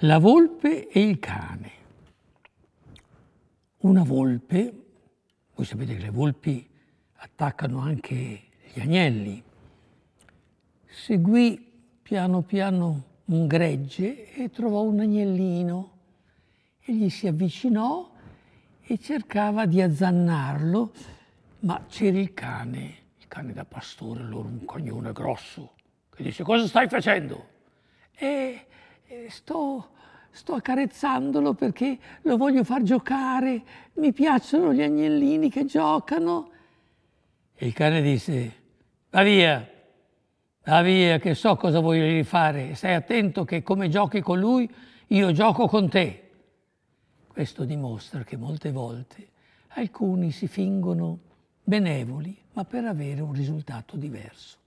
La volpe e il cane. Una volpe, voi sapete che le volpi attaccano anche gli agnelli, seguì piano piano un gregge e trovò un agnellino e gli si avvicinò e cercava di azzannarlo, ma c'era il cane, il cane da pastore, loro un cognone grosso, che dice cosa stai facendo? E eh, sto sto accarezzandolo perché lo voglio far giocare, mi piacciono gli agnellini che giocano. E il cane disse, va via, va via, che so cosa voglio fare, stai attento che come giochi con lui, io gioco con te. Questo dimostra che molte volte alcuni si fingono benevoli, ma per avere un risultato diverso.